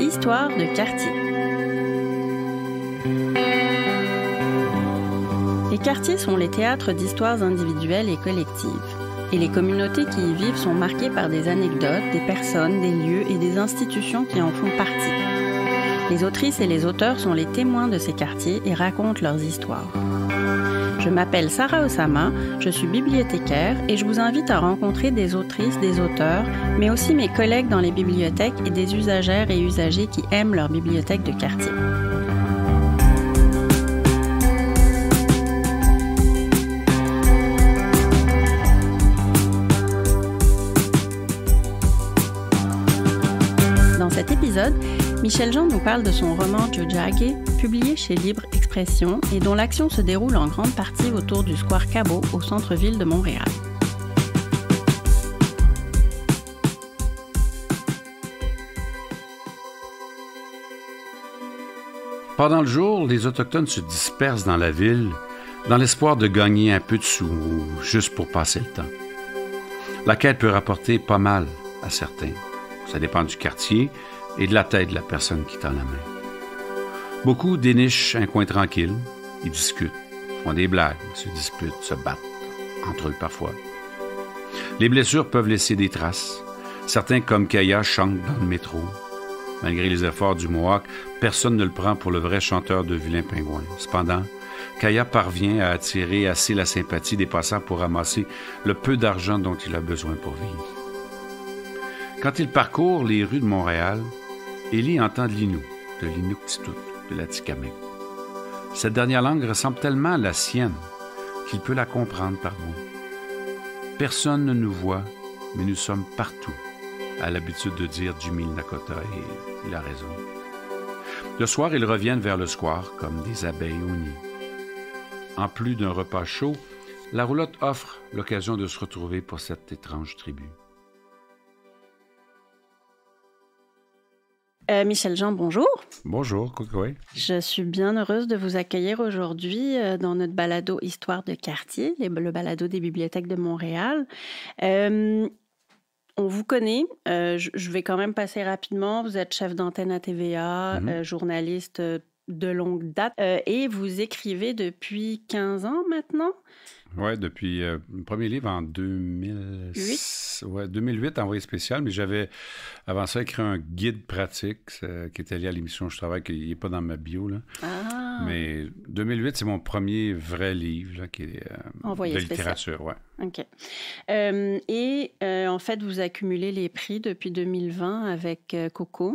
Histoire de quartier. Les quartiers sont les théâtres d'histoires individuelles et collectives. Et les communautés qui y vivent sont marquées par des anecdotes, des personnes, des lieux et des institutions qui en font partie. Les autrices et les auteurs sont les témoins de ces quartiers et racontent leurs histoires. Je m'appelle Sarah Osama, je suis bibliothécaire et je vous invite à rencontrer des autrices, des auteurs, mais aussi mes collègues dans les bibliothèques et des usagères et usagers qui aiment leur bibliothèque de quartier. Dans cet épisode, Michel Jean nous parle de son roman Jojage, publié chez Libre et dont l'action se déroule en grande partie autour du square Cabot au centre-ville de Montréal. Pendant le jour, les Autochtones se dispersent dans la ville dans l'espoir de gagner un peu de sous juste pour passer le temps. La quête peut rapporter pas mal à certains. Ça dépend du quartier et de la taille de la personne qui tend la main. Beaucoup dénichent un coin tranquille, ils discutent, font des blagues, se disputent, se battent, entre eux parfois. Les blessures peuvent laisser des traces. Certains, comme Kaya, chantent dans le métro. Malgré les efforts du Mohawk, personne ne le prend pour le vrai chanteur de Vilain Pingouin. Cependant, Kaya parvient à attirer assez la sympathie des passants pour ramasser le peu d'argent dont il a besoin pour vivre. Quand il parcourt les rues de Montréal, Ellie entend de l'inou, de de l'Atikamekw. Cette dernière langue ressemble tellement à la sienne qu'il peut la comprendre par mots. Personne ne nous voit, mais nous sommes partout, à l'habitude de dire Jimmy Nakota, et il a raison. Le soir, ils reviennent vers le square comme des abeilles au nid. En plus d'un repas chaud, la roulotte offre l'occasion de se retrouver pour cette étrange tribu. Euh, Michel Jean, bonjour. Bonjour, Coucoué. Je suis bien heureuse de vous accueillir aujourd'hui euh, dans notre balado Histoire de quartier, le balado des bibliothèques de Montréal. Euh, on vous connaît, je vais quand même passer rapidement. Vous êtes chef d'antenne à TVA, mhm. journaliste de longue date, et vous écrivez depuis 15 ans maintenant. Oui, depuis euh, premier livre en 2008. Ouais, 2008, envoyé spécial, mais j'avais avant ça écrit un guide pratique euh, qui était lié à l'émission Je travaille, qui n'est pas dans ma bio. Ah. Mais 2008, c'est mon premier vrai livre qui est euh, de littérature. Ouais. OK. et en fait, vous accumulez les prix depuis 2020 avec Coco.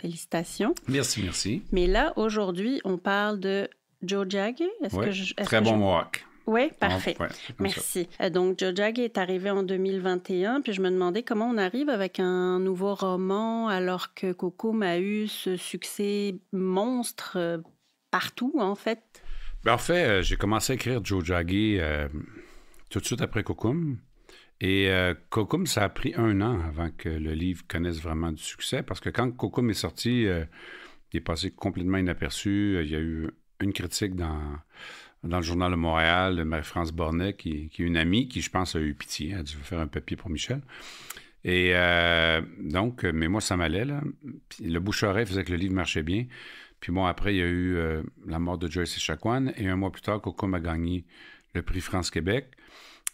Félicitations. Merci, merci. Mais là, aujourd'hui, on parle de Joe Jagger. Très bon je... Oui, parfait. Merci. Euh, donc, Joe Jojag est arrivé en 2021, puis je me demandais comment on arrive avec un nouveau roman alors que Cocoum a eu ce succès monstre euh, partout, en fait. Ben, en fait, euh, j'ai commencé à écrire Joe euh, tout de suite après Cocoum. Et euh, ça a pris un an avant que le livre connaisse vraiment du succès, parce que quand Cocum est sorti, il est passé complètement inaperçu. Il y a eu une critique dans, dans le journal de Montréal de Marie-France Bornet, qui, est une amie qui, je pense, a eu pitié. Elle a dû faire un papier pour Michel. Et euh, donc, euh, mais moi, ça m'allait. Là. Le boucheret faisait que le livre marchait bien. Puis bon, après, il y a eu euh, la mort de Joyce Echaquan. Et un mois plus tard, Coco a gagné le prix France-Québec.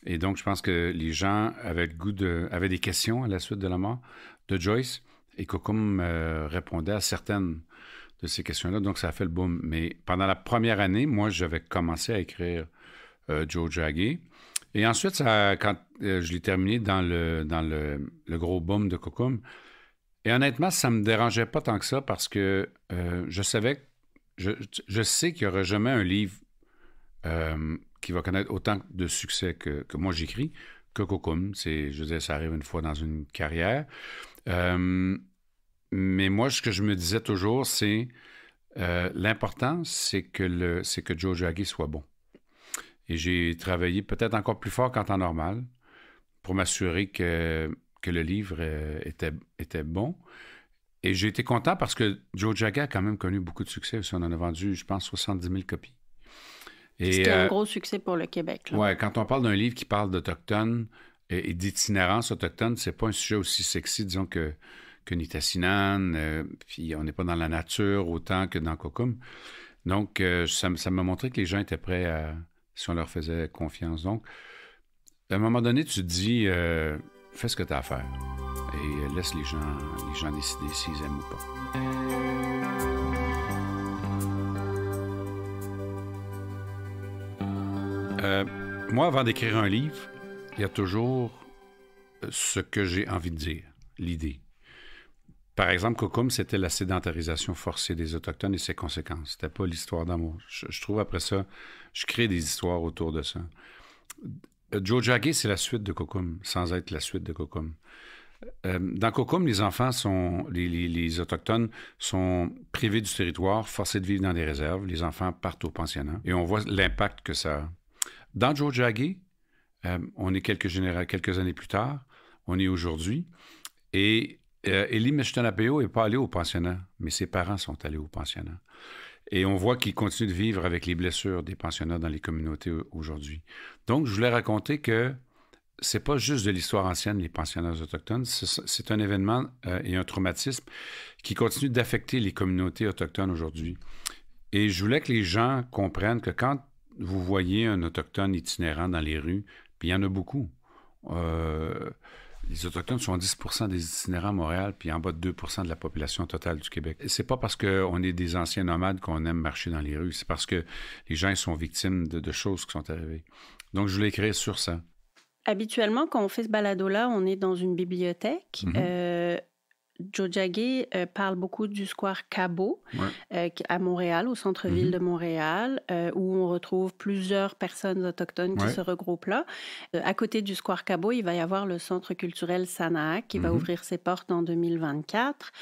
Et donc, je pense que les gens avaient goût de, avaient des questions à la suite de la mort de Joyce. Et Cocum répondait à certaines de ces questions-là. Donc, ça a fait le boom. Mais pendant la première année, moi, j'avais commencé à écrire euh, Joe Jagger. Et ensuite, ça, quand euh, je l'ai terminé dans, le, dans le, gros boom de Cocum, et honnêtement, ça ne me dérangeait pas tant que ça parce que euh, je savais, je, je sais qu'il n'y aurait jamais un livre qui va connaître autant de succès que, moi j'écris que Cocum. C'est, je veux dire, ça arrive une fois dans une carrière. Mais moi, ce que je me disais toujours, c'est euh, l'important, c'est que, le, que Joe Jaggi soit bon. Et j'ai travaillé peut-être encore plus fort qu'en temps normal pour m'assurer que, que le livre euh, était, était bon. Et j'ai été content parce que Joe Jaggi a quand même connu beaucoup de succès. On en a vendu, je pense, 70 000 copies. C'était un euh, gros succès pour le Québec. Oui, quand on parle d'un livre qui parle d'Autochtones et, et d'itinérance autochtone, c'est pas un sujet aussi sexy, disons, que, que euh, puis on n'est pas dans la nature autant que dans Cocum. Donc, euh, ça, m'a montré que les gens étaient prêts à, si on leur faisait confiance. Donc, à un moment donné, tu dis, euh, fais ce que tu as à faire et laisse les gens, les gens décider s'ils aiment ou pas. moi, avant d'écrire un livre, il y a toujours ce que j'ai envie de dire, l'idée. Par exemple, Kokum, c'était la sédentarisation forcée des Autochtones et ses conséquences. C'était pas l'histoire d'amour. Je, trouve après ça, je crée des histoires autour de ça. Euh, Joe c'est la suite de Kokum, sans être la suite de Kokum. Euh, dans Kokum, les enfants sont, les, Autochtones sont privés du territoire, forcés de vivre dans des réserves. Les enfants partent au pensionnat et on voit l'impact que ça a. Dans Joe Jagge, euh, on est quelques, quelques années plus tard, on est aujourd'hui et Elie euh, Élie n'est pas allé au pensionnat, mais ses parents sont allés au pensionnat. Et on voit qu'il continue de vivre avec les blessures des pensionnats dans les communautés aujourd'hui. Donc, je voulais raconter que c'est pas juste de l'histoire ancienne, les pensionnats autochtones. C'est un événement euh, et un traumatisme qui continue d'affecter les communautés autochtones aujourd'hui. Et je voulais que les gens comprennent que quand vous voyez un autochtone itinérant dans les rues, puis il y en a beaucoup, euh, les Autochtones sont 10 des itinérants à Montréal, puis en bas de 2 de la population totale du Québec. C'est pas parce qu'on est des anciens nomades qu'on aime marcher dans les rues, c'est parce que les gens sont victimes de, choses qui sont arrivées. Donc, je voulais écrire sur ça. Habituellement, quand on fait ce balado-là, on est dans une bibliothèque. Mm-hmm. Euh, Joe Jagger euh, parle beaucoup du square Cabot euh, à Montréal, au centre-ville mm-hmm. de Montréal, euh, où on retrouve plusieurs personnes autochtones qui se regroupent là. à côté du square Cabot, il va y avoir le centre culturel Sanaa, qui va mm-hmm. ouvrir ses portes en 2024.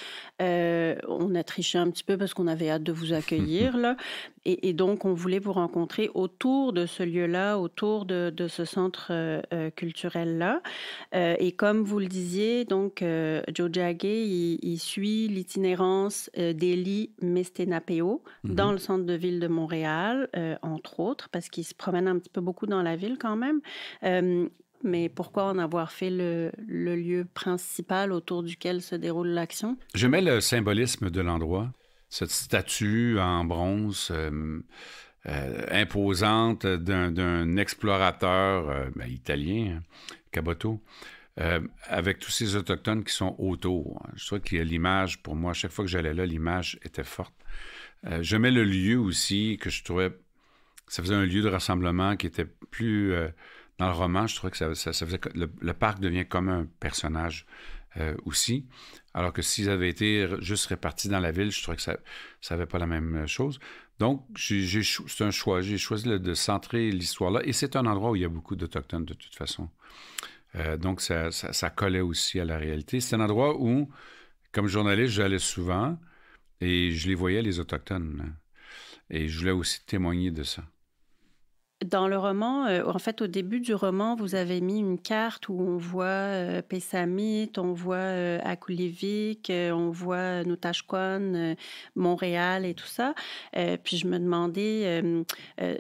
on a triché un petit peu parce qu'on avait hâte de vous accueillir là, et, donc on voulait vous rencontrer autour de ce lieu-là, autour de, ce centre culturel là. et comme vous le disiez, donc Joe Jagger il, suit l'itinérance euh, d'Eli Mestenapeo mhm. dans le centre de ville de Montréal, euh, entre autres, parce qu'il se promène un petit peu beaucoup dans la ville quand même. Euh, mais pourquoi en avoir fait le, lieu principal autour duquel se déroule l'action? Je mets le symbolisme de l'endroit, cette statue en bronze. Euh, imposante d'un explorateur ben, italien, hein, Caboto, euh, avec tous ces Autochtones qui sont autour. Hein. Je trouve que l'image, pour moi, à chaque fois que j'allais là, l'image était forte. Euh, J'aimais le lieu aussi, que je trouvais. Ça faisait un lieu de rassemblement qui était plus. Euh, dans le roman, je trouvais que ça, faisait. Le, parc devient comme un personnage euh, aussi. Alors que s'ils avaient été juste répartis dans la ville, je trouvais que ça n'avait pas la même chose. Donc, c'est un choix. J'ai choisi de centrer l'histoire là. Et c'est un endroit où il y a beaucoup d'Autochtones, de toute façon. Euh, donc, ça, ça, ça, collait aussi à la réalité. C'est un endroit où, comme journaliste, j'allais souvent et je les voyais, les Autochtones. Et je voulais aussi témoigner de ça. Dans le roman, euh, en fait, au début du roman, vous avez mis une carte où on voit euh, Pessamit, on voit euh, Akulivik, euh, on voit Noutachkwan, Montréal et tout ça. puis je me demandais,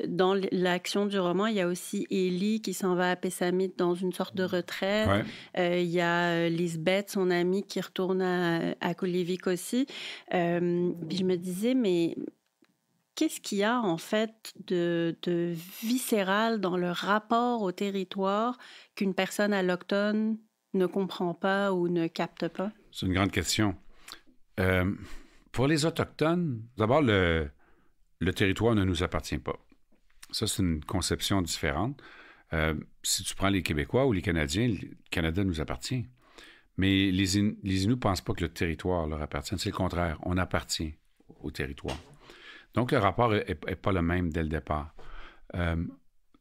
dans l'action du roman, il y a aussi Ellie qui s'en va à Pessamit dans une sorte de retraite. il y a Lisbeth, son amie, qui retourne à Akulivik aussi. puis je me disais, mais qu'est-ce qu'il y a en fait de, viscéral dans le rapport au territoire qu'une personne autochtone ne comprend pas ou ne capte pas? C'est une grande question. Euh, pour les Autochtones, d'abord, le, territoire ne nous appartient pas. Ça, c'est une conception différente. Euh, si tu prends les Québécois ou les Canadiens, le Canada nous appartient. Mais les, Inuits ne pensent pas que le territoire leur appartient. C'est le contraire. On appartient au territoire. Donc, le rapport n'est pas le même dès le départ. Euh,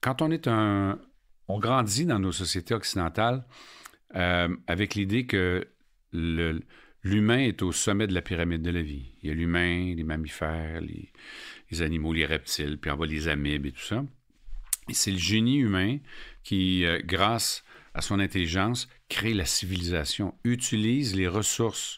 quand on est un. On grandit dans nos sociétés occidentales euh, avec l'idée que l'humain est au sommet de la pyramide de la vie. Il y a l'humain, les mammifères, les, animaux, les reptiles, puis on voit les amibes et tout ça. Et c'est le génie humain qui, euh, grâce à son intelligence, crée la civilisation, utilise les ressources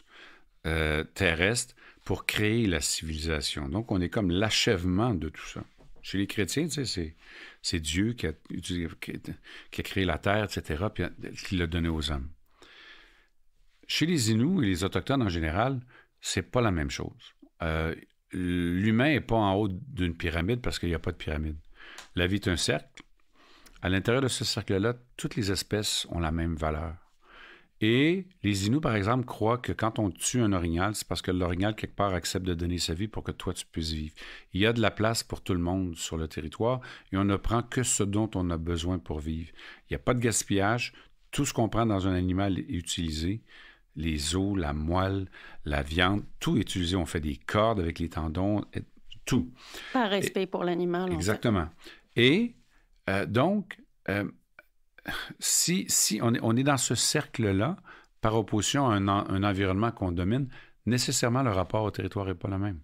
terrestres pour créer la civilisation. Donc, on est comme l'achèvement de tout ça. Chez les chrétiens, c'est Dieu qui a, qui a, créé la terre, etc., puis qui l'a donné aux hommes. Chez les Inuits et les Autochtones en général, c'est pas la même chose. Euh, l'humain n'est pas en haut d'une pyramide parce qu'il n'y a pas de pyramide. La vie est un cercle. À l'intérieur de ce cercle-là, toutes les espèces ont la même valeur. Et les Inuits, par exemple, croient que quand on tue un orignal, c'est parce que l'orignal, quelque part, accepte de donner sa vie pour que toi, tu puisses vivre. Il y a de la place pour tout le monde sur le territoire et on ne prend que ce dont on a besoin pour vivre. Il n'y a pas de gaspillage. Tout ce qu'on prend dans un animal est utilisé. Les os, la moelle, la viande, tout est utilisé. On fait des cordes avec les tendons, tout. Par respect pour l'animal. Exactement. Et euh, donc, euh, si, si on, est, on est dans ce cercle-là, par opposition à un, environnement qu'on domine, nécessairement le rapport au territoire n'est pas le même.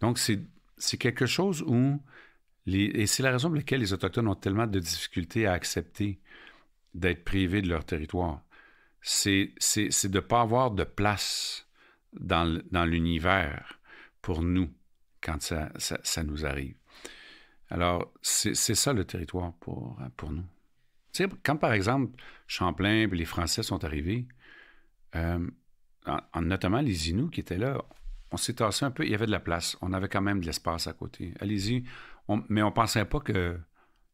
Donc, c'est quelque chose où. et c'est la raison pour laquelle les Autochtones ont tellement de difficultés à accepter d'être privés de leur territoire. C'est de ne pas avoir de place dans, l'univers pour nous quand ça, ça nous arrive. Alors, c'est ça le territoire pour, pour nous sais, quand par exemple Champlain et les Français sont arrivés, euh, notamment les Inuits qui étaient là, on s'est tassé un peu, il y avait de la place, on avait quand même de l'espace à côté. Allez-y, mais on pensait pas que,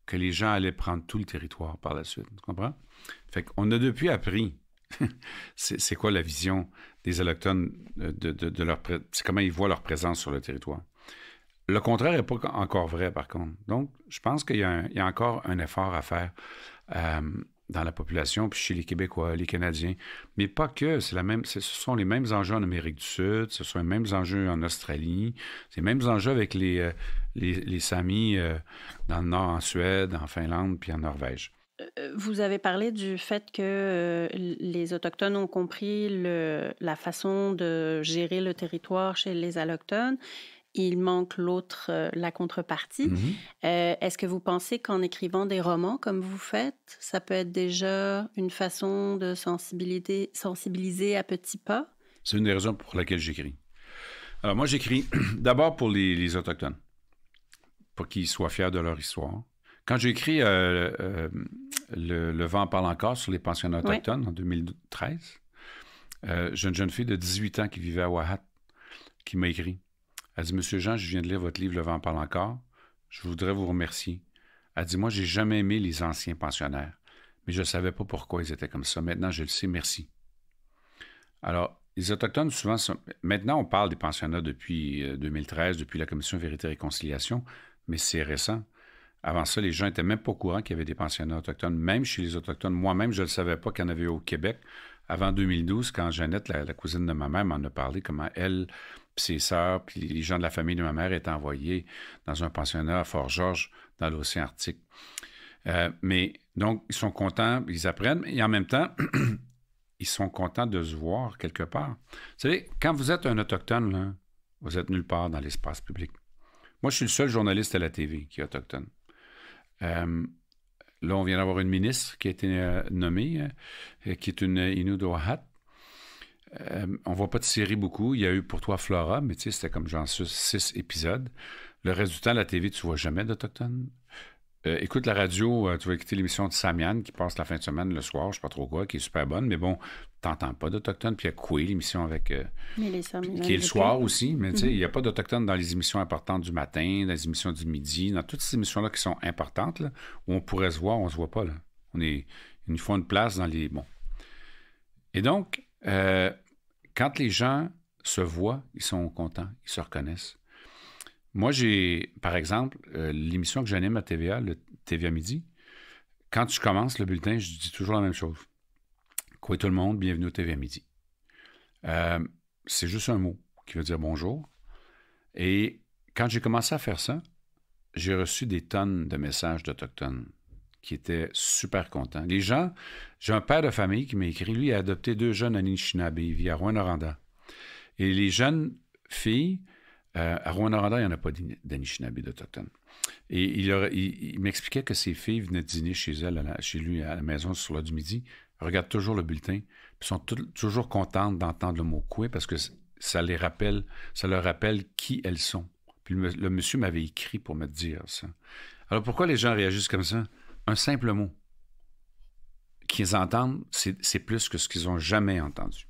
que les gens allaient prendre tout le territoire par la suite, tu comprends? Fait qu'on a depuis appris c'est quoi la vision des Allochtones euh, de, de, leur... C'est comment ils voient leur présence sur le territoire. Le contraire n'est pas encore vrai, par contre. Donc, je pense qu'il y, a encore un effort à faire euh, dans la population, puis chez les Québécois, les Canadiens. Mais pas que, c'est la même, ce sont les mêmes enjeux en Amérique du Sud, ce sont les mêmes enjeux en Australie, les mêmes enjeux avec les, euh, les, les Samis euh, dans le Nord, en Suède, en Finlande, puis en Norvège. Vous avez parlé du fait que les Autochtones ont compris le, la façon de gérer le territoire chez les Allochtones il manque l'autre, euh, la contrepartie. Mmh euh, est-ce que vous pensez qu'en écrivant des romans comme vous faites, ça peut être déjà une façon de sensibiliser, sensibiliser à petits pas? C'est une des raisons pour laquelle j'écris. Alors moi, j'écris d'abord pour les, Autochtones, pour qu'ils soient fiers de leur histoire. Quand j'ai écrit euh, le, vent parle encore sur les pensionnats autochtones en 2013, j'ai une jeune fille de 18 ans qui vivait à Wahat qui m'a écrit elle dit, Monsieur Jean, je viens de lire votre livre Le vent parle encore. Je voudrais vous remercier. Elle dit, moi, j'ai jamais aimé les anciens pensionnaires, mais je ne savais pas pourquoi ils étaient comme ça. Maintenant, je le sais, merci. Alors, les Autochtones, souvent, maintenant, on parle des pensionnats depuis 2013, euh, depuis la Commission Vérité et Réconciliation, mais c'est récent. Avant ça, les gens n'étaient même pas au courant qu'il y avait des pensionnats autochtones, même chez les Autochtones. Moi-même, je ne savais pas qu'il y en avait au Québec. Avant 2012, quand Jeannette, la cousine de ma mère, m'en a parlé, comment elle, puis ses sœurs, puis les gens de la famille de ma mère étaient envoyés dans un pensionnat à Fort-Georges, dans l'océan Arctique. Euh, mais donc, ils sont contents, ils apprennent, et en même temps, ils sont contents de se voir quelque part. Vous savez, quand vous êtes un autochtone, vous êtes nulle part dans l'espace public. Moi, je suis le seul journaliste à la TV qui est autochtone. Euh, là, on vient d'avoir une ministre qui a été euh, nommée, qui est une Inoudohat, euh, on voit pas de série beaucoup. Il y a eu pour toi Flora, mais tu sais, c'était comme genre six épisodes. Le reste du temps, la TV, tu vois jamais d'Autochtones. Euh, écoute la radio, euh, tu vas écouter l'émission de Samian qui passe la fin de semaine le soir, je sais pas trop quoi, qui est super bonne, mais bon, t'entends pas d'Autochtone. Puis il y a Coué, l'émission avec. qui est le soir aussi, mais tu sais, mhm. il n'y a pas d'Autochtones dans les émissions importantes du matin, dans les émissions du midi, dans toutes ces émissions-là qui sont importantes, où on pourrait se voir, on se voit pas, là. On est. une fois une place dans les. Bon. Et donc, quand les gens se voient, ils sont contents, ils se reconnaissent. Moi, j'ai, par exemple, euh, l'émission que j'anime à TVA, le TVA Midi, quand je commence le bulletin, je dis toujours la même chose. Quoi tout le monde, bienvenue au TVA Midi. Euh, c'est juste un mot qui veut dire bonjour. Et quand j'ai commencé à faire ça, j'ai reçu des tonnes de messages d'Autochtones qui était super content. Les gens, j'ai un père de famille qui m'a écrit, lui, a adopté deux jeunes Anishinaabe, il vit rouen Et les jeunes filles, euh, à rouen il n'y en a pas d'Anishinaabe d'Autochtone. Et il, m'expliquait que ses filles venaient dîner chez elle, chez lui, à la maison, sur l'heure du midi, regardent toujours le bulletin, puis sont toujours contentes d'entendre le mot coué parce que ça les rappelle, ça leur rappelle qui elles sont. Puis le monsieur m'avait écrit pour me dire ça. Alors pourquoi les gens réagissent comme ça? un simple mot qu'ils entendent, c'est plus que ce qu'ils ont jamais entendu.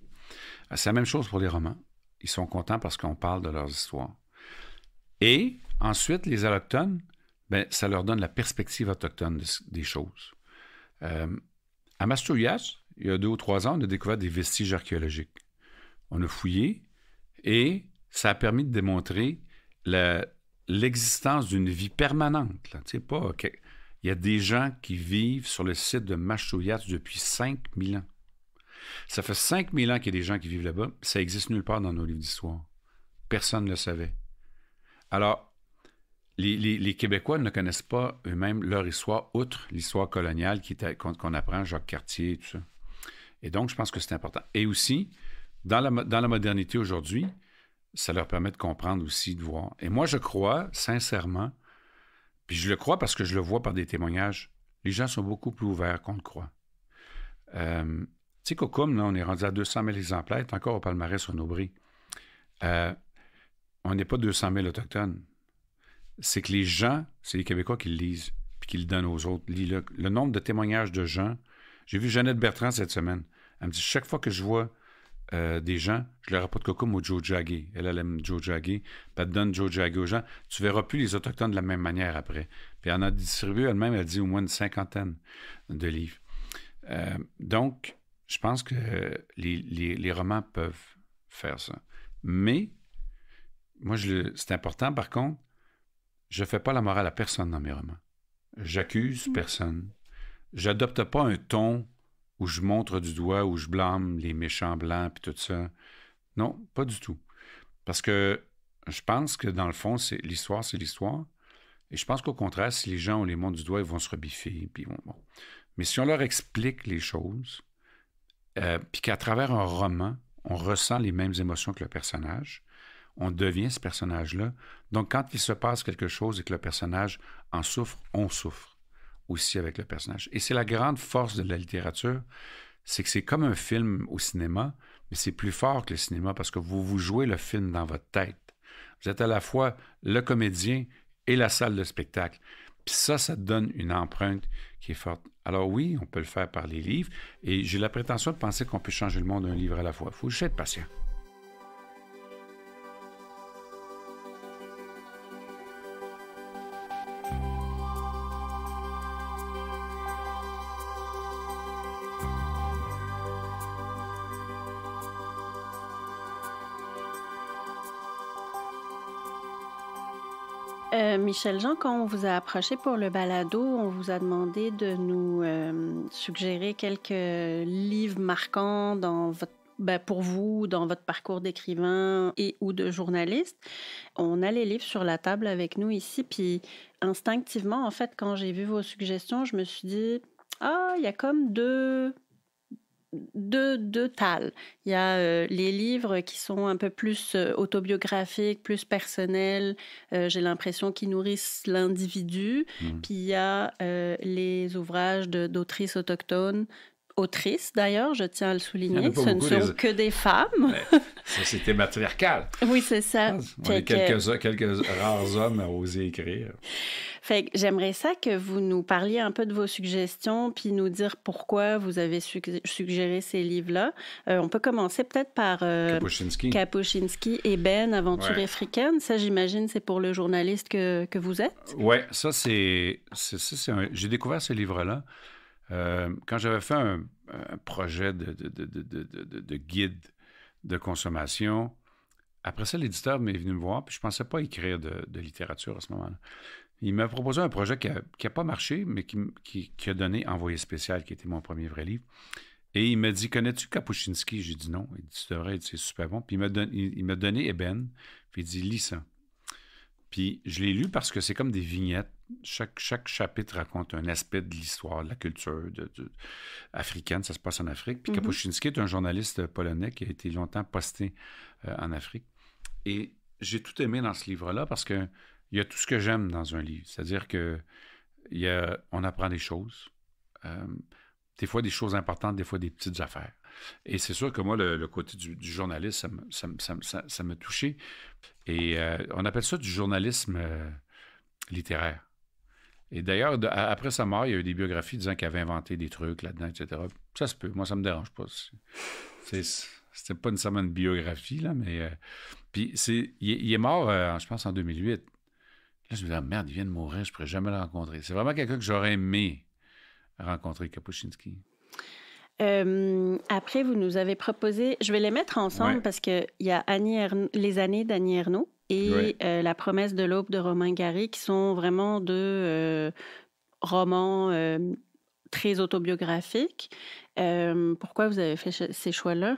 Euh, c'est la même chose pour les romans. Ils sont contents parce qu'on parle de leurs histoires. Et ensuite, les autochtones, ben, ça leur donne la perspective autochtone des choses. Euh, à Mastouyas, il y a deux ou trois ans, on a découvert des vestiges archéologiques. On a fouillé et ça a permis de démontrer l'existence d'une vie permanente. pas il y a des gens qui vivent sur le site de Machtouyats depuis 5000 ans. Ça fait 5000 ans qu'il y a des gens qui vivent là-bas. Ça n'existe nulle part dans nos livres d'histoire. Personne ne le savait. Alors, les, Québécois ne connaissent pas eux-mêmes leur histoire, outre l'histoire coloniale qu'on apprend, Jacques Cartier et tout ça. Et donc, je pense que c'est important. Et aussi, dans la modernité aujourd'hui, ça leur permet de comprendre aussi, de voir. Et moi, je crois sincèrement puis je le crois parce que je le vois par des témoignages. Les gens sont beaucoup plus ouverts qu'on le croit. Euh, tu sais, qu'au là, on est rendu à 200 000 exemplaires, encore au palmarès sur nos euh, on n'est pas 200 000 Autochtones. C'est que les gens, c'est les Québécois qui le lisent, puis qui le donnent aux autres. Le, le nombre de témoignages de gens. J'ai vu Jeannette Bertrand cette semaine. Elle me dit chaque fois que je vois euh, des gens, je leur rapporte coco au Joe Elle, elle aime Joe Jaggy, Elle donne Joe aux gens. Tu verras plus les Autochtones de la même manière après. Puis elle en a distribué elle-même, elle dit au moins une cinquantaine de livres. Euh, donc, je pense que les, romans peuvent faire ça. Mais, moi, c'est important, par contre, je ne fais pas la morale à personne dans mes romans. J'accuse mm. personne. J'adopte pas un ton où je montre du doigt, où je blâme les méchants blancs, puis tout ça. Non, pas du tout. Parce que je pense que dans le fond, c'est l'histoire, c'est l'histoire. Et je pense qu'au contraire, si les gens, ont les montre du doigt, ils vont se rebiffer. Puis Mais si on leur explique les choses, euh, puis qu'à travers un roman, on ressent les mêmes émotions que le personnage, on devient ce personnage-là. Donc, quand il se passe quelque chose et que le personnage en souffre, on souffre aussi avec le personnage. Et c'est la grande force de la littérature, c'est que c'est comme un film au cinéma, mais c'est plus fort que le cinéma parce que vous vous jouez le film dans votre tête. Vous êtes à la fois le comédien et la salle de spectacle. Puis ça, ça donne une empreinte qui est forte. Alors oui, on peut le faire par les livres, et j'ai la prétention de penser qu'on peut changer le monde d'un livre à la fois. Il faut juste être patient. Euh, Michel Jean, quand on vous a approché pour le balado, on vous a demandé de nous euh, suggérer quelques livres marquants ben, pour vous, dans votre parcours d'écrivain et ou de journaliste. On a les livres sur la table avec nous ici, puis instinctivement, en fait, quand j'ai vu vos suggestions, je me suis dit, ah, il y a comme deux de deux tales. Il y a euh, les livres qui sont un peu plus euh, autobiographiques, plus personnels. Euh, j'ai l'impression qu'ils nourrissent l'individu. Mmh. Puis il y a les ouvrages d'autrices autochtones autrices d'ailleurs, je tiens à le souligner. Ce ne sont que des femmes. C'était matriarcale. Oui, c'est ça. Ah, on est quelques, quelques rares hommes à oser écrire. Fait j'aimerais ça que vous nous parliez un peu de vos suggestions, puis nous dire pourquoi vous avez suggéré ces livres-là. Euh, on peut commencer peut-être par euh, et Ben, Aventure africaine. Ça, j'imagine, c'est pour le journaliste que, que vous êtes. Oui, ça, c'est. J'ai découvert ce livre-là euh, quand j'avais fait un, projet de, guide de consommation, après ça, l'éditeur m'est venu me voir, puis je ne pensais pas écrire de, littérature à ce moment-là. Il m'a proposé un projet qui n'a pas marché, mais qui, a donné Envoyé spécial, qui était mon premier vrai livre. Et il m'a dit Connais-tu Kapuscinski J'ai dit non. Il dit c'est super bon. Puis il m'a, donné Eben, puis il dit Lis ça. Puis je l'ai lu parce que c'est comme des vignettes chaque, chapitre raconte un aspect de l'histoire, de la culture africaine. Ça se passe en Afrique. Puis mm est un journaliste polonais qui a été longtemps posté euh, en Afrique. Et j'ai tout aimé dans ce livre-là parce qu'il y a tout ce que j'aime dans un livre. C'est-à-dire que on apprend des choses. Euh, des fois des choses importantes, des fois des petites affaires. Et c'est sûr que moi, le, côté du, journalisme, journaliste, ça m'a touché. Et euh, on appelle ça du journalisme littéraire. Et d'ailleurs, après sa mort, il y a eu des biographies disant qu'il avait inventé des trucs là-dedans, etc. Ça se peut. Moi, ça me dérange pas. C'était pas nécessairement une biographie, là, mais. Euh, puis c'est, il, est mort, euh, je pense, en 2008. Là, je me dis, ah, merde, il vient de mourir, je pourrais jamais le rencontrer. C'est vraiment quelqu'un que j'aurais aimé rencontrer, Kapuscinski. après, vous nous avez proposé, je vais les mettre ensemble parce parce qu'il y a Annie les années d'Annie Ernaux et euh, La promesse de l'aube de Romain Gary, qui sont vraiment deux euh, romans euh, très autobiographiques. pourquoi vous avez fait ces choix-là?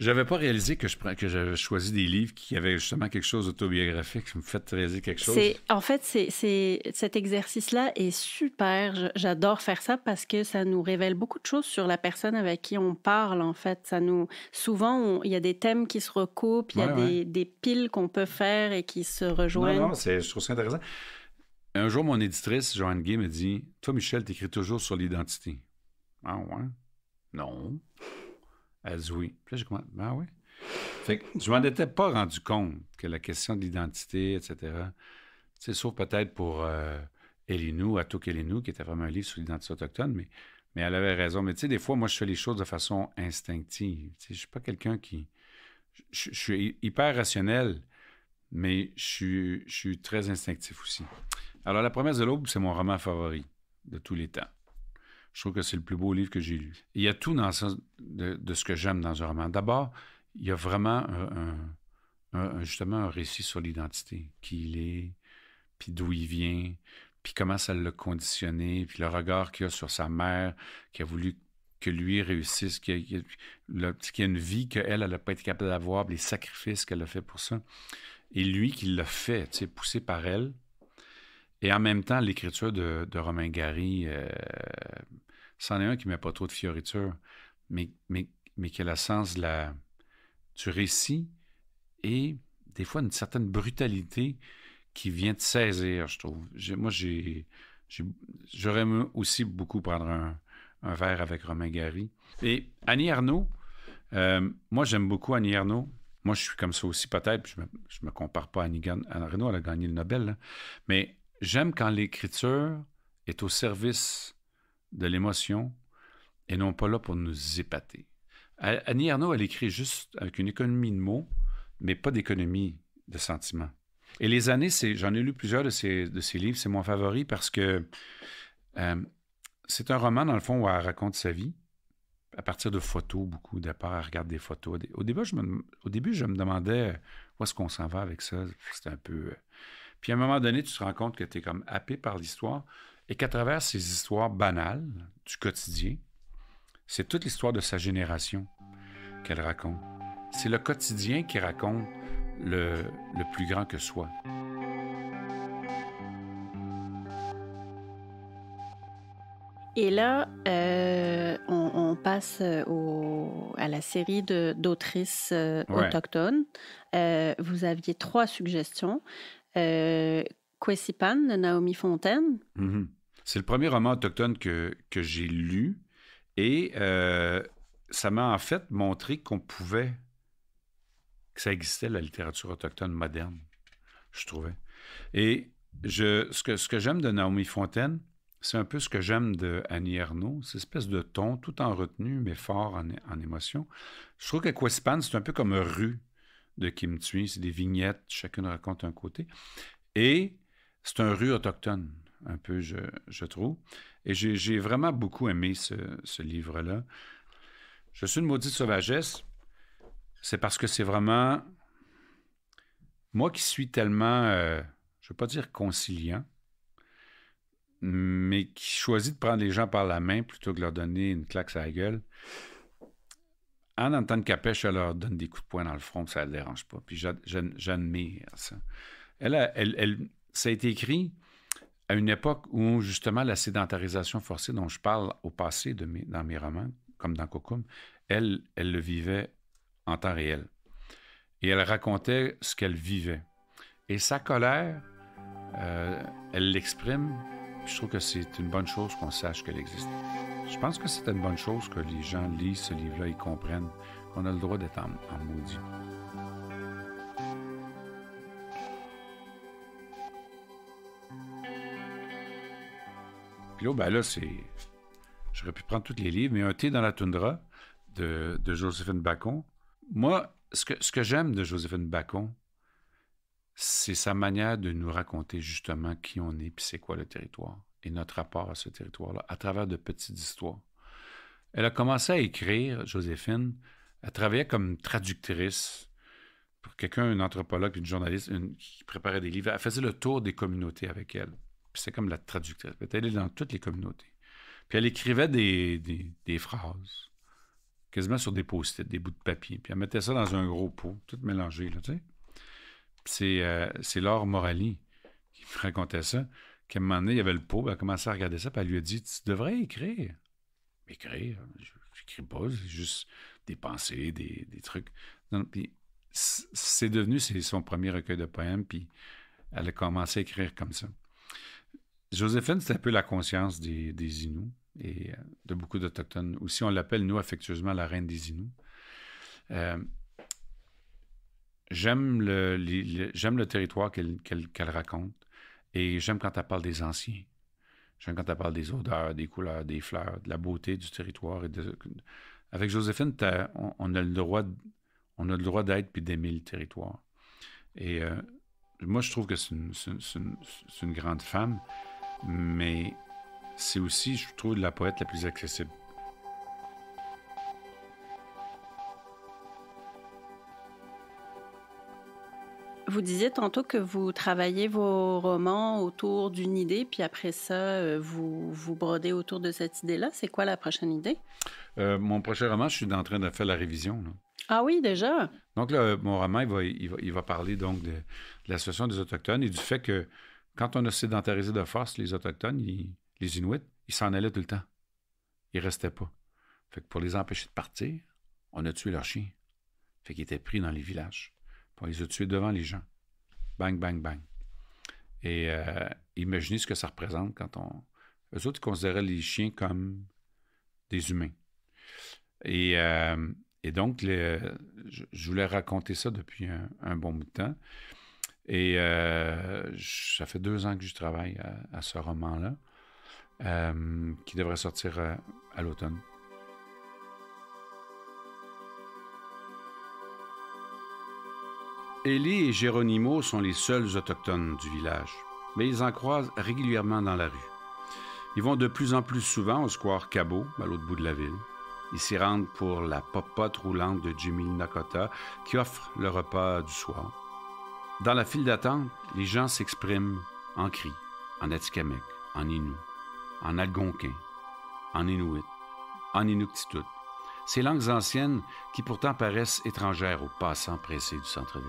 J'avais pas réalisé que je que j'avais choisi des livres qui avaient justement quelque chose d'autobiographique. Ça me fait réaliser quelque chose. En fait, c'est cet exercice-là est super. J'adore faire ça parce que ça nous révèle beaucoup de choses sur la personne avec qui on parle. En fait, ça nous souvent il y a des thèmes qui se recoupent, il y a des, piles qu'on peut faire et qui se rejoignent. Non, non, je trouve ça intéressant. Un jour, mon éditrice, Joanne Gay, me dit Toi, Michel, t'écris toujours sur l'identité. Ah ouais? Non. Elle dit oui. Puis là, j'ai commencé, ben oui. Fait que je m'en étais pas rendu compte que la question de l'identité, etc., c'est sauf peut-être pour euh, Elinou, Atouk Elinou, qui était vraiment un livre sur l'identité autochtone, mais, elle avait raison. Mais tu sais, des fois, moi, je fais les choses de façon instinctive. Je ne suis pas quelqu'un qui. Je, suis hyper rationnel, mais je suis très instinctif aussi. Alors, La promesse de l'aube, c'est mon roman favori de tous les temps. Je trouve que c'est le plus beau livre que j'ai lu. Il y a tout dans le de, ce que j'aime dans un roman. D'abord, il y a vraiment un, justement un récit sur l'identité, qui il est, puis d'où il vient, puis comment ça l'a conditionné, puis le regard qu'il a sur sa mère, qui a voulu que lui réussisse, qu'il y a, une vie qu'elle, n'a pas été capable d'avoir, les sacrifices qu'elle a fait pour ça. Et lui qui l'a fait, poussé par elle, et en même temps, l'écriture de, Romain Gary, euh, c'en est un qui ne met pas trop de fioritures, mais, mais, mais qui a le sens du récit et des fois une certaine brutalité qui vient de saisir, je trouve. moi, j'ai, j'aurais aussi beaucoup prendre un, verre avec Romain Gary. Et Annie Arnaud, euh, moi, j'aime beaucoup Annie Arnaud. Moi, je suis comme ça aussi, peut-être. Je ne me, compare pas à Annie, Arnaud, elle a gagné le Nobel. Mais J'aime quand l'écriture est au service de l'émotion et non pas là pour nous épater. Annie Arnaud, elle écrit juste avec une économie de mots, mais pas d'économie de sentiments. Et les années, j'en ai lu plusieurs de ses livres, c'est mon favori parce que euh, c'est un roman, dans le fond, où elle raconte sa vie à partir de photos, beaucoup. d'apports, elle regarde des photos. Au début, je au début, je me demandais où est-ce qu'on s'en va avec ça. C'était un peu. Euh, puis à un moment donné, tu te rends compte que tu es comme happé par l'histoire et qu'à travers ces histoires banales du quotidien, c'est toute l'histoire de sa génération qu'elle raconte. C'est le quotidien qui raconte le, plus grand que soi. Et là, euh, on, passe euh, à la série d'autrices euh, autochtones. vous aviez trois suggestions. Quesipan euh, de Naomi Fontaine. Mhm. C'est le premier roman autochtone que, que j'ai lu et euh, ça m'a en fait montré qu'on pouvait, que ça existait la littérature autochtone moderne, je trouvais. Et je, ce que, ce que j'aime de Naomi Fontaine, c'est un peu ce que j'aime de Annie Ernaux, cette espèce de ton tout en retenue mais fort en, émotion. Je trouve que Quesipan, c'est un peu comme Rue de Kim Thuy. C'est des vignettes, chacune raconte un côté. Et c'est un rue autochtone, un peu, je, trouve. Et j'ai, vraiment beaucoup aimé ce, livre-là. Je suis une maudite sauvagesse. C'est parce que c'est vraiment. Moi qui suis tellement, euh, je ne veux pas dire conciliant, mais qui choisit de prendre les gens par la main plutôt que de leur donner une claque à la gueule en entendant que elle leur donne des coups de poing dans le front, ça ne dérange pas. Puis j'admire ça. Elle, elle, ça a été écrit à une époque où, justement, la sédentarisation forcée dont je parle au passé dans mes romans, comme dans Kokum, elle, elle le vivait en temps réel. Et elle racontait ce qu'elle vivait. Et sa colère, euh, elle l'exprime. Je trouve que c'est une bonne chose qu'on sache qu'elle existe. Je pense que c'est une bonne chose que les gens lisent ce livre-là et comprennent qu'on a le droit d'être en, maudit. Puis là, ben J'aurais pu prendre tous les livres, mais Un thé dans la toundra de, Josephine Bacon. Moi, ce que, ce que j'aime de Josephine Bacon, c'est sa manière de nous raconter justement qui on est puis c'est quoi le territoire et notre rapport à ce territoire-là à travers de petites histoires. Elle a commencé à écrire, Joséphine. Elle travaillait comme traductrice pour quelqu'un, un anthropologue, une journaliste une, qui préparait des livres. Elle faisait le tour des communautés avec elle. c'est comme la traductrice. Elle était dans toutes les communautés. Puis elle écrivait des, phrases, quasiment sur des post-it, des bouts de papier. Puis elle mettait ça dans un gros pot, tout mélangé, euh, C'est, Laure Morali qui racontait ça. À un moment donné, il y avait le pot, elle a commencé à regarder ça, puis elle lui a dit Tu devrais écrire. Écrire, n'écris pas, c'est juste des pensées, des, trucs. puis c'est devenu son premier recueil de poèmes, puis elle a commencé à écrire comme ça. Joséphine, c'est un peu la conscience des, des et euh, de beaucoup d'Autochtones. Aussi, on l'appelle, nous, affectueusement, la reine des Inuits. Euh, j'aime le, territoire qu'elle raconte. Et j'aime quand tu parles des anciens. J'aime quand tu parles des odeurs, des couleurs, des fleurs, de la beauté du territoire. Et Avec Joséphine, on, on, a le droit, on a le droit d'être puis d'aimer le territoire. Et euh, moi, je trouve que c'est une grande femme, mais c'est aussi, je trouve, la poète la plus accessible. Vous disiez tantôt que vous travaillez vos romans autour d'une idée, puis après ça, euh, vous vous brodez autour de cette idée-là. C'est quoi la prochaine idée? Euh, mon prochain roman, je suis en train de faire la révision. Ah oui, déjà? Donc, là, euh, mon roman, il va, parler donc de, l'association des Autochtones et du fait que quand on a sédentarisé de force les Autochtones, les Inuits, ils s'en allaient tout le temps. Ils restaient pas. Fait que pour les empêcher de partir, on a tué leurs chiens. Fait qu'ils étaient pris dans les villages. Ils ont les devant les gens. Bang, bang, bang. Et euh, imaginez ce que ça représente quand on. Eux autres, ils considéraient les chiens comme des humains. Et, euh, donc, je, voulais raconter ça depuis un, bon bout de temps. Et euh, ça fait deux ans que je travaille à, ce roman-là, qui devrait sortir à l'automne. Ellie et Geronimo sont les seuls autochtones du village, mais ils en croisent régulièrement dans la rue. Ils vont de plus en plus souvent au square Cabot, à l'autre bout de la ville. Ils s'y rendent pour la popote roulante de Jimmy Nakota qui offre le repas du soir. Dans la file d'attente, les gens s'expriment en cri, en atikamekw, en Innu, en Algonquin, en Inuit, en Inuktitut ces langues anciennes qui pourtant paraissent étrangères aux passants pressés du centre-ville.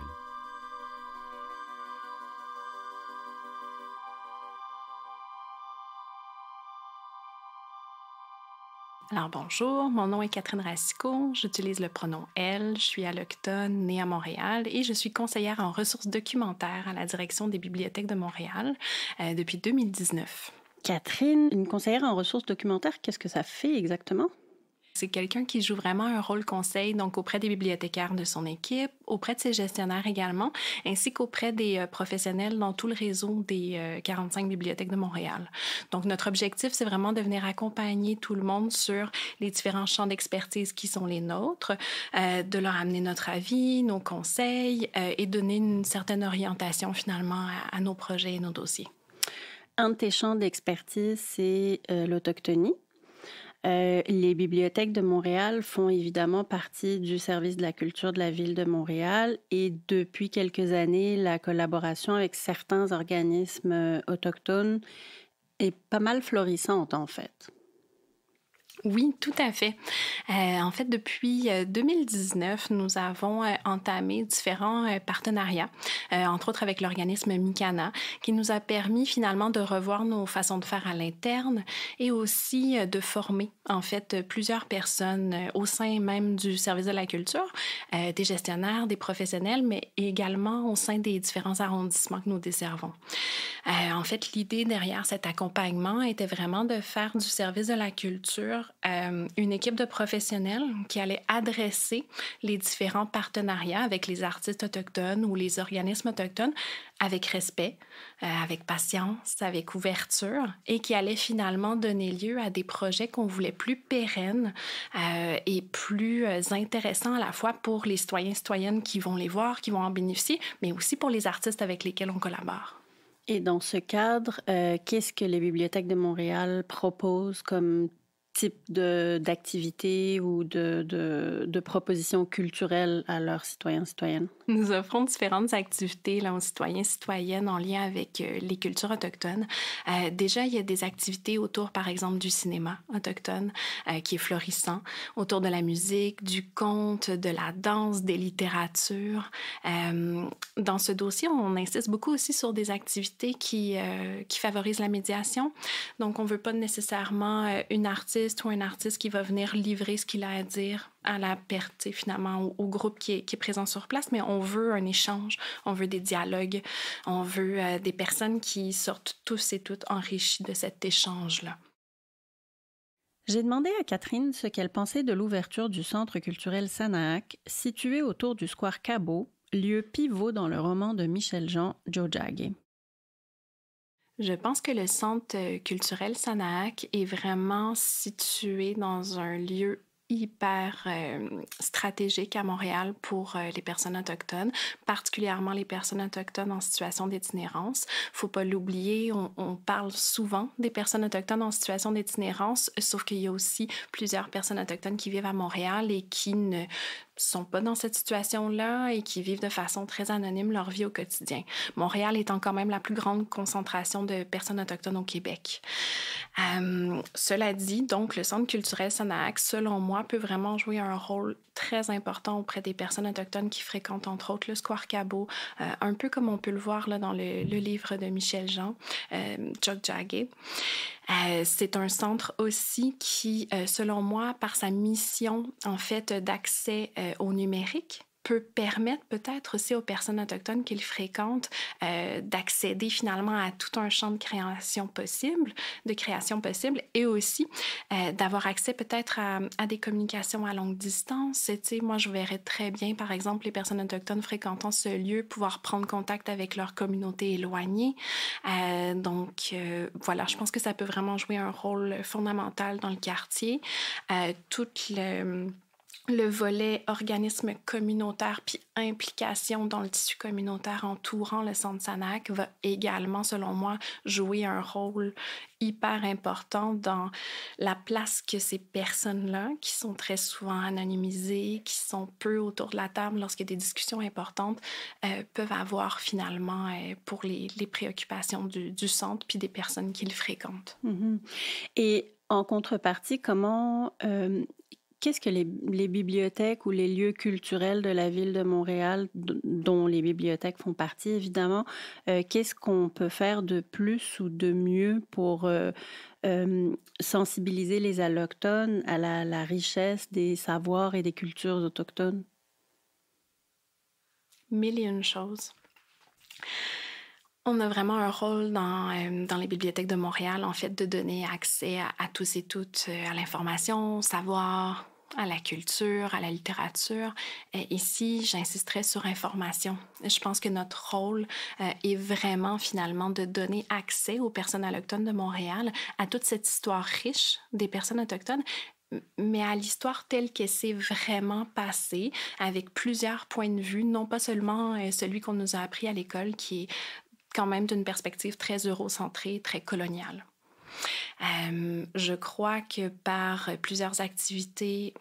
Alors bonjour, mon nom est Catherine Racicot, j'utilise le pronom elle, je suis alloctone, née à Montréal et je suis conseillère en ressources documentaires à la direction des bibliothèques de Montréal euh, depuis 2019. Catherine, une conseillère en ressources documentaires, qu'est-ce que ça fait exactement? C'est quelqu'un qui joue vraiment un rôle conseil, donc auprès des bibliothécaires de son équipe, auprès de ses gestionnaires également, ainsi qu'auprès des euh, professionnels dans tout le réseau des 45 euh, bibliothèques de Montréal. Donc, notre objectif, c'est vraiment de venir accompagner tout le monde sur les différents champs d'expertise qui sont les nôtres, euh, de leur amener notre avis, nos conseils et donner une certaine orientation finalement à, à nos projets et nos dossiers. Un de tes champs d'expertise, c'est l'autochtonie. Euh, les bibliothèques de Montréal font évidemment partie du service de la culture de la ville de Montréal et depuis quelques années, la collaboration avec certains organismes euh, autochtones est pas mal florissante en fait. Oui, tout à fait. Euh, en fait, depuis 2019, euh, nous avons euh, entamé différents partenariats, entre autres avec l'organisme mikana qui nous a permis finalement de revoir nos façons de faire à l'interne et aussi de former en fait plusieurs personnes au sein même du service de la culture, des gestionnaires, des professionnels, mais également au sein des différents arrondissements que nous desservons. en fait, l'idée derrière cet accompagnement était vraiment de faire du service de la culture euh, une équipe de professionnels qui allait adresser les différents partenariats avec les artistes autochtones ou les organismes autochtones avec respect, euh, avec patience, avec ouverture et qui allait finalement donner lieu à des projets qu'on voulait plus pérennes euh, et plus intéressants à la fois pour les citoyens et citoyennes qui vont les voir, qui vont en bénéficier, mais aussi pour les artistes avec lesquels on collabore. Et dans ce cadre, qu'est-ce que les bibliothèques de Montréal proposent comme type d'activités ou de, de, propositions culturelles à leurs citoyens citoyennes? Nous offrons différentes activités là, aux citoyens citoyennes en lien avec euh, les cultures autochtones. Euh, déjà, il y a des activités autour, par exemple, du cinéma autochtone euh, qui est florissant, autour de la musique, du conte, de la danse, des littératures. dans ce dossier, on insiste beaucoup aussi sur des activités qui, qui favorisent la médiation. Donc, on ne veut pas nécessairement une artiste ou un artiste qui va venir livrer ce qu'il a à dire à la perte, finalement, au, groupe qui est, présent sur place, mais on veut un échange, on veut des dialogues, on veut euh, des personnes qui sortent tous et toutes enrichies de cet échange-là. J'ai demandé à Catherine ce qu'elle pensait de l'ouverture du Centre culturel Sanaak, situé autour du square Cabot, lieu pivot dans le roman de Michel Jean, Joe Jagge. Je pense que le centre euh, culturel Sanaak est vraiment situé dans un lieu hyper euh, stratégique à Montréal pour euh, les personnes autochtones, particulièrement les personnes autochtones en situation d'itinérance. Faut pas l'oublier, on, on, parle souvent des personnes autochtones en situation d'itinérance, sauf qu'il y a aussi plusieurs personnes autochtones qui vivent à Montréal et qui ne sont pas dans cette situation-là et qui vivent de façon très anonyme leur vie au quotidien. Montréal étant quand même la plus grande concentration de personnes autochtones au Québec. Euh, cela dit, donc, le Centre culturel Sonaac, selon moi, peut vraiment jouer un rôle très important auprès des personnes autochtones qui fréquentent entre autres le Square Cabot, euh, un peu comme on peut le voir dans le, livre de Michel Jean, euh, Jog euh, c'est un centre aussi qui, euh, selon moi, par sa mission en fait d'accès euh, au numérique, peut permettre peut-être aussi aux personnes autochtones qu'ils fréquentent euh, d'accéder finalement à tout un champ de création possible, de création possible, et aussi euh, d'avoir accès peut-être à, des communications à longue distance. moi, je verrais très bien, par exemple, les personnes autochtones fréquentant ce lieu pouvoir prendre contact avec leur communauté éloignée. Euh, donc, voilà, je pense que ça peut vraiment jouer un rôle fondamental dans le quartier. toute le le volet organisme communautaire puis implication dans le tissu communautaire entourant le centre SANAC va également, selon moi, jouer un rôle hyper important dans la place que ces personnes-là, qui sont très souvent anonymisées, qui sont peu autour de la table lorsque des discussions importantes, euh, peuvent avoir finalement euh, pour les, les préoccupations du, du, centre puis des personnes qu'ils fréquentent. Mhm. Et en contrepartie, comment euh, Qu'est-ce que les, bibliothèques ou les lieux culturels de la ville de Montréal, dont les bibliothèques font partie évidemment, euh, qu'est-ce qu'on peut faire de plus ou de mieux pour euh, euh, sensibiliser les allochtones à la, richesse des savoirs et des cultures autochtones? Mille et une choses. On a vraiment un rôle dans, les bibliothèques de Montréal, en fait, de donner accès à, à tous et toutes à l'information, savoir, à la culture, à la littérature. et euh, ici, j'insisterai sur information. Je pense que notre rôle euh, est vraiment finalement de donner accès aux personnes autochtones de Montréal à toute cette histoire riche des personnes autochtones mais à l'histoire telle qu'elle s'est vraiment passée, avec plusieurs points de vue, non pas seulement euh, celui qu'on nous a appris à l'école, qui est quand même d'une perspective très eurocentrée, très coloniale. Euh, je crois que par plusieurs activités,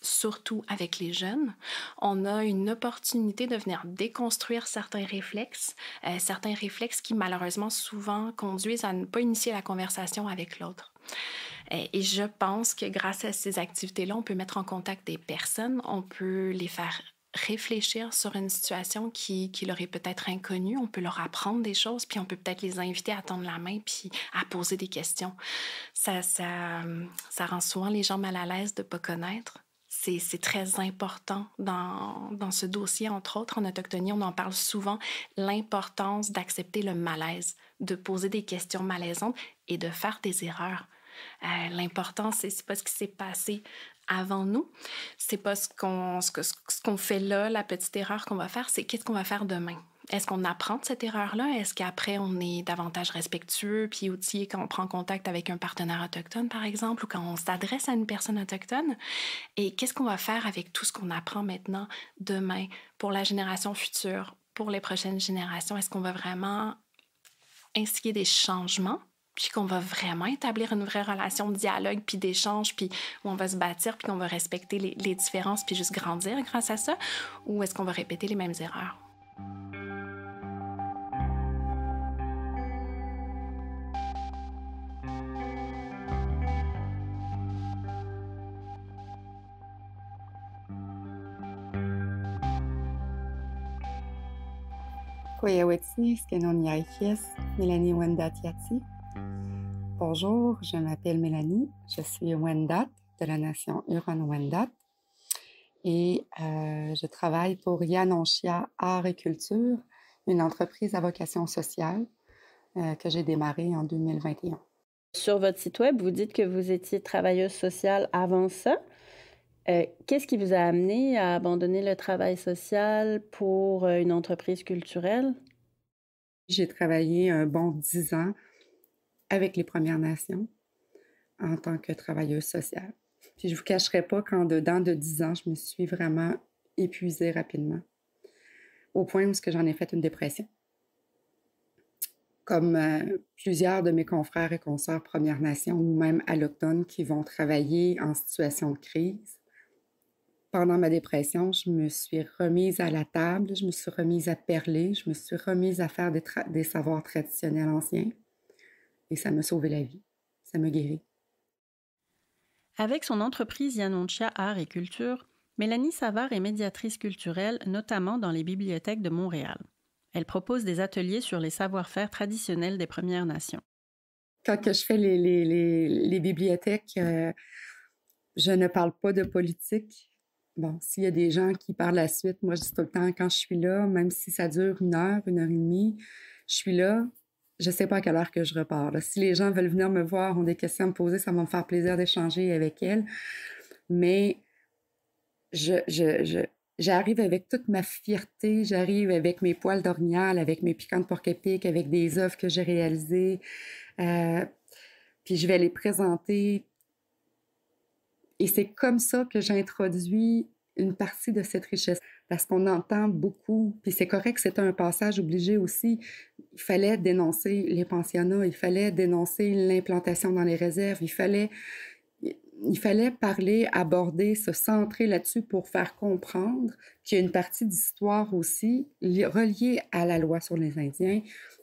surtout avec les jeunes, on a une opportunité de venir déconstruire certains réflexes, euh, certains réflexes qui malheureusement souvent conduisent à ne pas initier la conversation avec l'autre. Euh, et je pense que grâce à ces activités-là, on peut mettre en contact des personnes, on peut les faire réfléchir sur une situation qui, qui leur est peut-être inconnue. On peut leur apprendre des choses, puis on peut peut-être les inviter à tendre la main, puis à poser des questions. Ça, ça, ça rend souvent les gens mal à l'aise de ne pas connaître. C'est très important dans, ce dossier, entre autres, en autochtonie, on en parle souvent, l'importance d'accepter le malaise, de poser des questions malaisantes et de faire des erreurs. Euh, L'important, c'est pas ce qui s'est passé avant nous. C'est pas ce qu'on ce, ce qu'on fait là, la petite erreur qu'on va faire, c'est qu'est-ce qu'on va faire demain. Est-ce qu'on apprend de cette erreur-là? Est-ce qu'après, on est davantage respectueux puis outillé quand on prend contact avec un partenaire autochtone, par exemple, ou quand on s'adresse à une personne autochtone? Et qu'est-ce qu'on va faire avec tout ce qu'on apprend maintenant, demain, pour la génération future, pour les prochaines générations? Est-ce qu'on va vraiment instiguer des changements puis qu'on va vraiment établir une vraie relation de dialogue, puis d'échange, puis où on va se bâtir, puis qu'on va respecter les, différences, puis juste grandir grâce à ça, ou est-ce qu'on va répéter les mêmes erreurs? Mélanie Bonjour, je m'appelle Mélanie, je suis Wendat de la nation Huron-Wendat et euh, je travaille pour Yanonchia Art et Culture, une entreprise à vocation sociale euh, que j'ai démarrée en 2021. Sur votre site web, vous dites que vous étiez travailleuse sociale avant ça. Euh, qu'est-ce qui vous a amené à abandonner le travail social pour une entreprise culturelle? J'ai travaillé un bon dix ans avec les Premières Nations en tant que travailleuse sociale. je ne vous cacherai pas qu'en dedans de 10 ans, je me suis vraiment épuisée rapidement, au point où j'en ai fait une dépression. Comme euh, plusieurs de mes confrères et consœurs Premières Nations ou même allochtones qui vont travailler en situation de crise, pendant ma dépression, je me suis remise à la table, je me suis remise à perler, je me suis remise à faire des savoirs traditionnels anciens. Et ça m'a sauvé la vie. Ça me guérit. Avec son entreprise Yanontia Art et Culture, Mélanie Savard est médiatrice culturelle, notamment dans les bibliothèques de Montréal. Elle propose des ateliers sur les savoir-faire traditionnels des Premières Nations. Quand je fais les, les, les, bibliothèques, euh, je ne parle pas de politique. Bon, s'il y a des gens qui parlent la suite, moi je dis tout le temps quand je suis là, même si ça dure une heure, une heure et demie, je suis là, je sais pas à quelle heure que je repars. Si les gens veulent venir me voir, ont des questions à me poser, ça va me faire plaisir d'échanger avec elles. Mais je, je, je j'arrive avec toute ma fierté, j'arrive avec mes poils d'ornial, avec mes piquantes porc épic avec des œuvres que j'ai réalisées. Euh, puis je vais les présenter. Et c'est comme ça que j'introduis une partie de cette richesse parce qu'on entend beaucoup, puis c'est correct, que c'est un passage obligé aussi. Il fallait dénoncer les pensionnats, il fallait dénoncer l'implantation dans les réserves, il fallait, il fallait parler, aborder, se centrer là-dessus pour faire comprendre qu'il y a une partie d'histoire aussi reliée à la loi sur les Indiens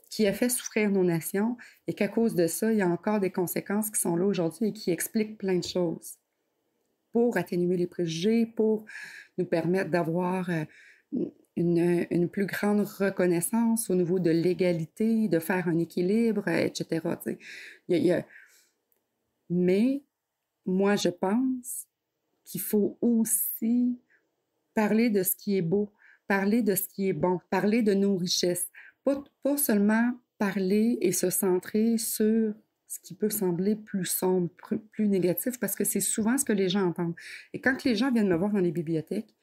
qui a fait souffrir nos nations et qu'à cause de ça, il y a encore des conséquences qui sont là aujourd'hui et qui expliquent plein de choses pour atténuer les préjugés, pour nous permettre d'avoir euh, une, plus grande reconnaissance au niveau de l'égalité, de faire un équilibre, euh, etc. Mais moi, je pense qu'il faut aussi parler de ce qui est beau, parler de ce qui est bon, parler de nos richesses, pas seulement parler et se centrer sur ce qui peut sembler plus sombre, plus négatif, parce que c'est souvent ce que les gens entendent. Et quand les gens viennent me voir dans les bibliothèques,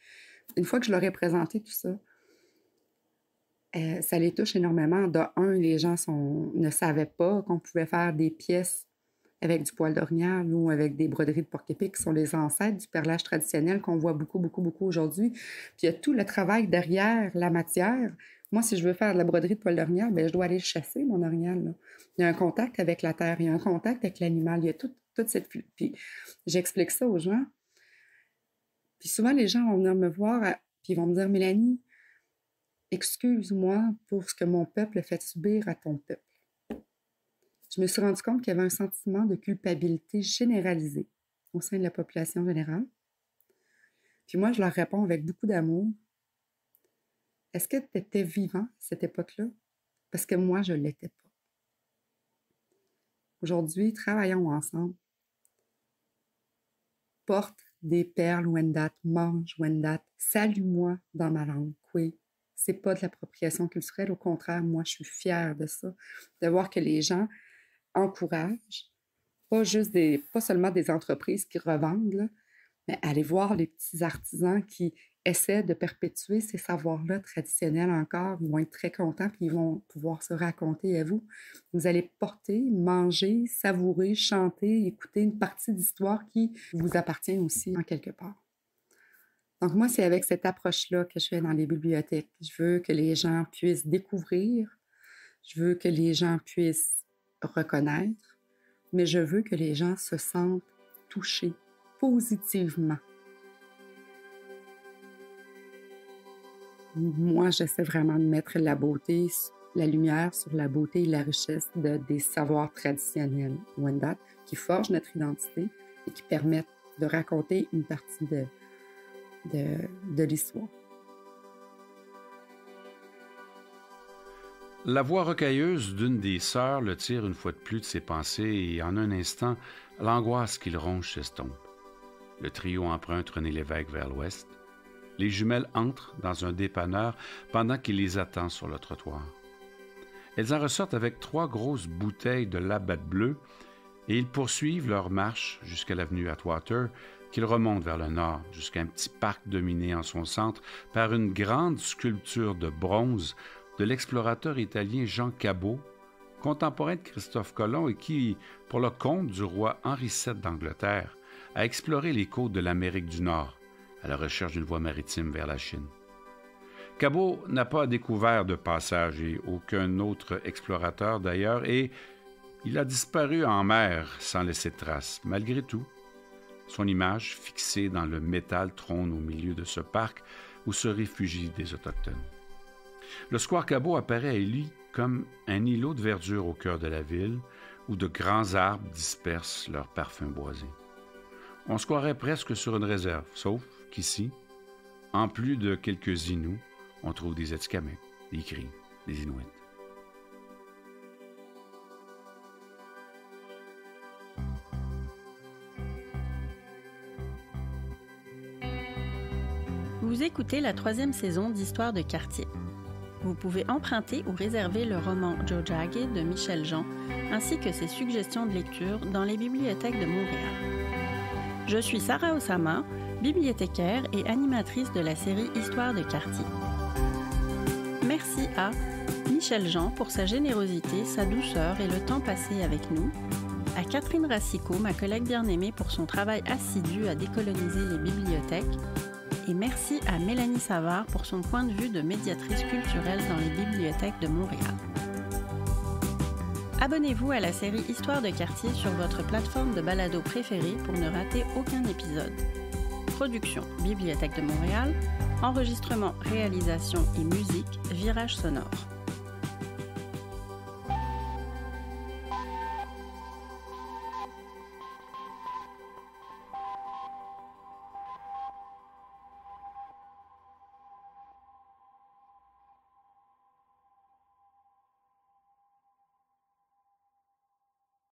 une fois que je leur ai présenté tout ça, euh, ça les touche énormément. De un, les gens ne savaient pas qu'on pouvait faire des pièces avec du poil d'orignal ou avec des broderies de porc épic qui sont les ancêtres du perlage traditionnel qu'on voit beaucoup, beaucoup, beaucoup aujourd'hui. Puis il y a tout le travail derrière la matière moi, si je veux faire de la broderie de poil d'ornière, ben, je dois aller chasser mon orignal. Il y a un contact avec la terre, il y a un contact avec l'animal, il y a toute cette. Puis j'explique ça aux gens. Puis souvent, les gens vont venir me voir, et puis ils vont me dire Mélanie, excuse-moi pour ce que mon peuple fait subir à ton peuple. Je me suis rendu compte qu'il y avait un sentiment de culpabilité généralisé au sein de la population générale. Puis moi, je leur réponds avec beaucoup d'amour est-ce que tu étais vivant à cette époque-là? Parce que moi, je ne l'étais pas. Aujourd'hui, travaillons ensemble. Porte des perles Wendat, mange Wendat, salue-moi dans ma langue. Oui, c'est pas de l'appropriation culturelle. Au contraire, moi, je suis fière de ça, de voir que les gens encouragent, pas juste des, pas seulement des entreprises qui revendent, mais allez voir les petits artisans qui, essaie de perpétuer ces savoirs-là traditionnels encore, moins vont être très contents, puis ils vont pouvoir se raconter à vous. Vous allez porter, manger, savourer, chanter, écouter une partie d'histoire qui vous appartient aussi en quelque part. Donc moi, c'est avec cette approche-là que je vais dans les bibliothèques. Je veux que les gens puissent découvrir, je veux que les gens puissent reconnaître, mais je veux que les gens se sentent touchés positivement Moi, j'essaie vraiment de mettre la beauté, la lumière sur la beauté et la richesse de, des savoirs traditionnels Wendat qui forgent notre identité et qui permettent de raconter une partie de, de, de l'histoire. La voix rocailleuse d'une des sœurs le tire une fois de plus de ses pensées et en un instant, l'angoisse qu'il ronge s'estompe. Le trio emprunte René Lévesque vers l'ouest les jumelles entrent dans un dépanneur pendant qu'il les attend sur le trottoir. Elles en ressortent avec trois grosses bouteilles de labat bleu et ils poursuivent leur marche jusqu'à l'avenue Atwater, qu'ils remontent vers le nord, jusqu'à un petit parc dominé en son centre par une grande sculpture de bronze de l'explorateur italien Jean Cabot, contemporain de Christophe Colomb et qui, pour le compte du roi Henri VII d'Angleterre, a exploré les côtes de l'Amérique du Nord à la recherche d'une voie maritime vers la Chine. Cabot n'a pas découvert de passage et aucun autre explorateur d'ailleurs, et il a disparu en mer sans laisser de trace. Malgré tout, son image fixée dans le métal trône au milieu de ce parc où se réfugient des Autochtones. Le square Cabot apparaît à lui comme un îlot de verdure au cœur de la ville où de grands arbres dispersent leurs parfums boisés. On se croirait presque sur une réserve, sauf ici, en plus de quelques Inuits, on trouve des Atikameks, des Cris, des Inuits. Vous écoutez la troisième saison d'Histoire de quartier. Vous pouvez emprunter ou réserver le roman Joe Jojage de Michel Jean, ainsi que ses suggestions de lecture dans les bibliothèques de Montréal. Je suis Sarah Osama, bibliothécaire et animatrice de la série Histoire de quartier. Merci à Michel Jean pour sa générosité, sa douceur et le temps passé avec nous. À Catherine Racicot, ma collègue bien-aimée, pour son travail assidu à décoloniser les bibliothèques. Et merci à Mélanie Savard pour son point de vue de médiatrice culturelle dans les bibliothèques de Montréal. Abonnez-vous à la série Histoire de quartier sur votre plateforme de balado préférée pour ne rater aucun épisode. Production Bibliothèque de Montréal, enregistrement, réalisation et musique, virage sonore.